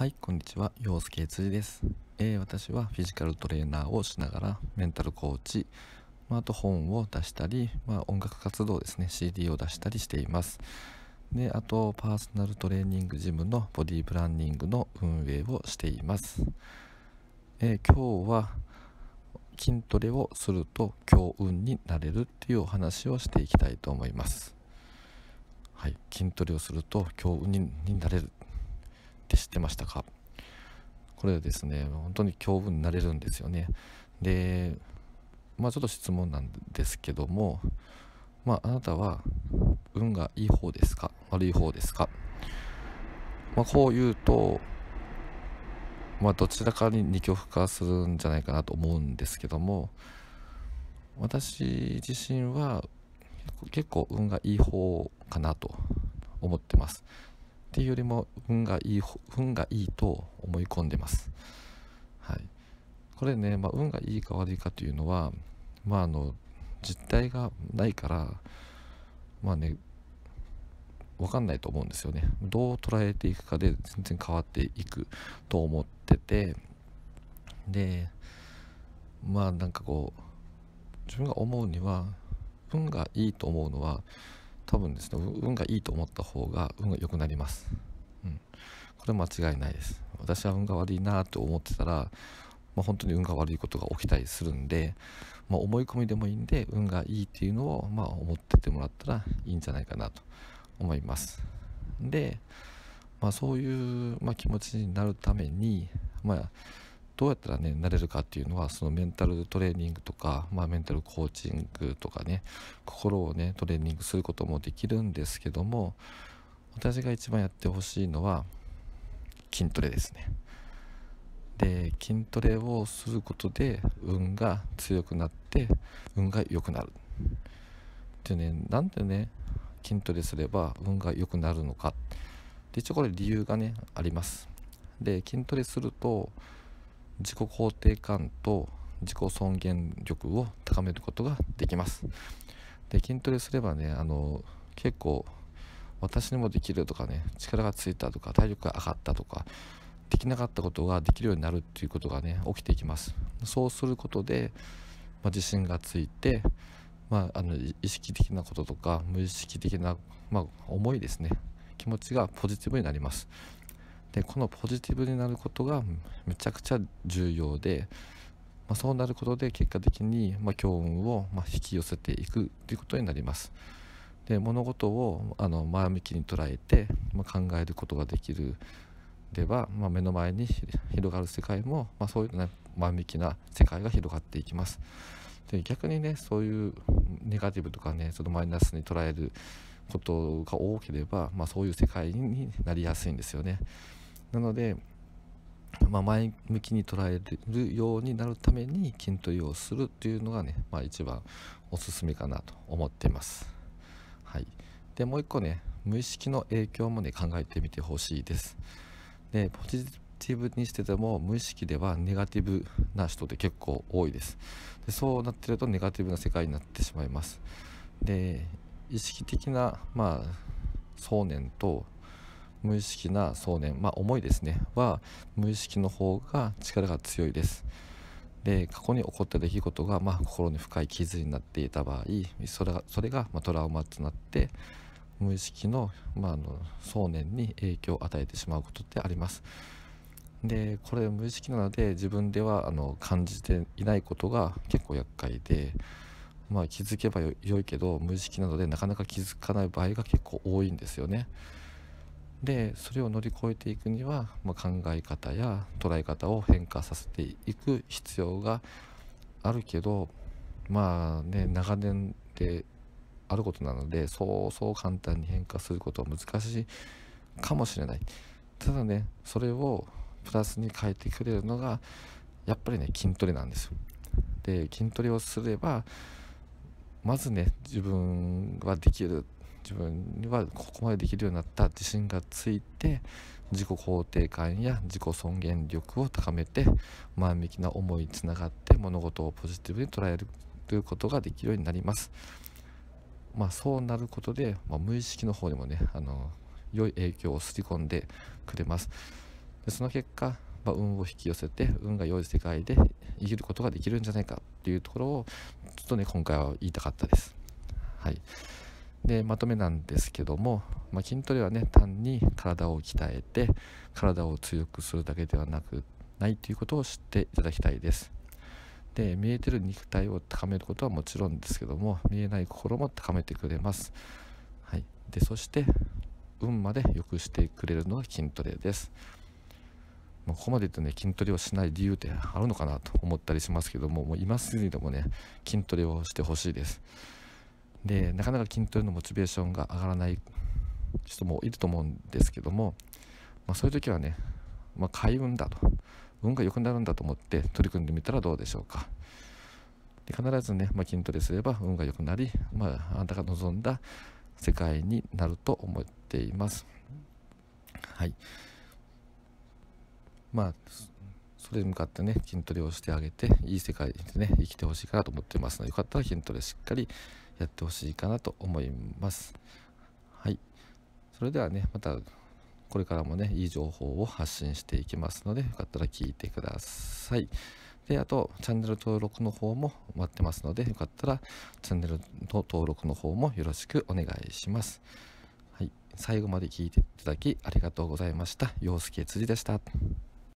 はい、こんにちは。陽介辻です、えー、私はフィジカルトレーナーをしながら、メンタルコーチ、まあ、あと本を出したり、まあ、音楽活動ですね、CD を出したりしています。で、あと、パーソナルトレーニングジムのボディプランニングの運営をしています。えー、今日は、筋トレをすると強運になれるっていうお話をしていきたいと思います。はい、筋トレをすると強運になれるって知ってましたかこれですね、本当に恐怖になれるんですよね。で、まあちょっと質問なんですけども、まああなたは運がいい方ですか悪い方ですかまあこう言うと、まあどちらかに二極化するんじゃないかなと思うんですけども、私自身は結構運がいい方かなと思ってます。っていうよりも運がいい運がいいと思い込んでます。はい、これね、まあ、運がいいか悪いかというのは、まあ、あの実態がないからまあね分かんないと思うんですよね。どう捉えていくかで全然変わっていくと思っててでまあなんかこう自分が思うには運がいいと思うのは多分ですね運がいいと思った方が運が良くなります、うん、これ間違いないです私は運が悪いなと思ってたら、まあ、本当に運が悪いことが起きたりするんで、まあ、思い込みでもいいんで運がいいっていうのを、まあ、思っててもらったらいいんじゃないかなと思いますで、まあ、そういう、まあ、気持ちになるために、まあ、どうやったらね、なれるかっていうのは、そのメンタルトレーニングとか、まあメンタルコーチングとかね、心をね、トレーニングすることもできるんですけども、私が一番やってほしいのは、筋トレですね。で、筋トレをすることで、運が強くなって、運が良くなる。ってね、なんでね、筋トレすれば運が良くなるのか。で、一応これ理由がね、あります。で、筋トレすると、自己肯定感と自己尊厳力を高めることができますで筋トレすればねあの結構私にもできるとかね力がついたとか体力が上がったとかできなかったことができるようになるっていうことがね起きていきますそうすることで、まあ、自信がついて、まあ、あの意識的なこととか無意識的な、まあ、思いですね気持ちがポジティブになりますでこのポジティブになることがめちゃくちゃ重要で、まあ、そうなることで結果的に、まあ、強運を、ま引き寄せていくということになります。で物事をあの前向きに捉えて、まあ、考えることができるでは、まあ、目の前に広がる世界も、まあ、そういう、ね、前向きな世界が広がっていきます。で逆にねそういうネガティブとかねそのマイナスに捉えることが多ければ、まそういう世界になりやすいんですよね。なので、まあ、前向きに捉えるようになるために筋トレをするっていうのがね、まあ、一番おすすめかなと思っています。はい、でもう一個ね無意識の影響もね考えてみてほしいです。でポジティブにしてても無意識ではネガティブな人って結構多いです。でそうなってるとネガティブな世界になってしまいます。で意識的な、まあ、想念と無意識な想念、まあ、思いですねは無意識の方が力が強いですで過去に起こった出来事が、まあ、心に深い傷になっていた場合それがそれが、まあ、トラウマとなって無意識の,、まあ、あの想念に影響を与えてしまうことってありますでこれ無意識なので自分ではあの感じていないことが結構厄介で、まあ、気づけばよいけど無意識なのでなかなか気づかない場合が結構多いんですよね。でそれを乗り越えていくには、まあ、考え方や捉え方を変化させていく必要があるけどまあね長年であることなのでそうそう簡単に変化することは難しいかもしれないただねそれをプラスに変えてくれるのがやっぱりね筋トレなんですよで筋トレをすればまずね自分はできるっ自分にはここまでできるようになった自信がついて自己肯定感や自己尊厳力を高めて前向きな思いにつながって物事をポジティブに捉えることができるようになります。まあ、そうなることで、まあ、無意識の方にもねあの良い影響をすり込んでくれます。でその結果、まあ、運を引き寄せて運が良い世界で生きることができるんじゃないかっていうところをちょっとね今回は言いたかったです。はいでまとめなんですけども、まあ、筋トレはね単に体を鍛えて体を強くするだけではなくないということを知っていただきたいですで見えてる肉体を高めることはもちろんですけども見えない心も高めてくれます、はい、でそして運まで良くしてくれるのが筋トレですここまで言うとね筋トレをしない理由ってあるのかなと思ったりしますけどももう今すぐにでもね筋トレをしてほしいですでなかなか筋トレのモチベーションが上がらない人もいると思うんですけども、まあ、そういう時はね、まあ、開運だと運が良くなるんだと思って取り組んでみたらどうでしょうかで必ずね、まあ、筋トレすれば運が良くなり、まあ、あなたが望んだ世界になると思っていますはいまあそれに向かってね筋トレをしてあげていい世界でね生きてほしいかなと思ってますのでよかったら筋トレしっかりやってほしいかなと思います。はい。それではね、またこれからもね、いい情報を発信していきますので、よかったら聞いてください。で、あと、チャンネル登録の方も待ってますので、よかったらチャンネルの登録の方もよろしくお願いします。はい。最後まで聞いていただきありがとうございました。陽介辻でした。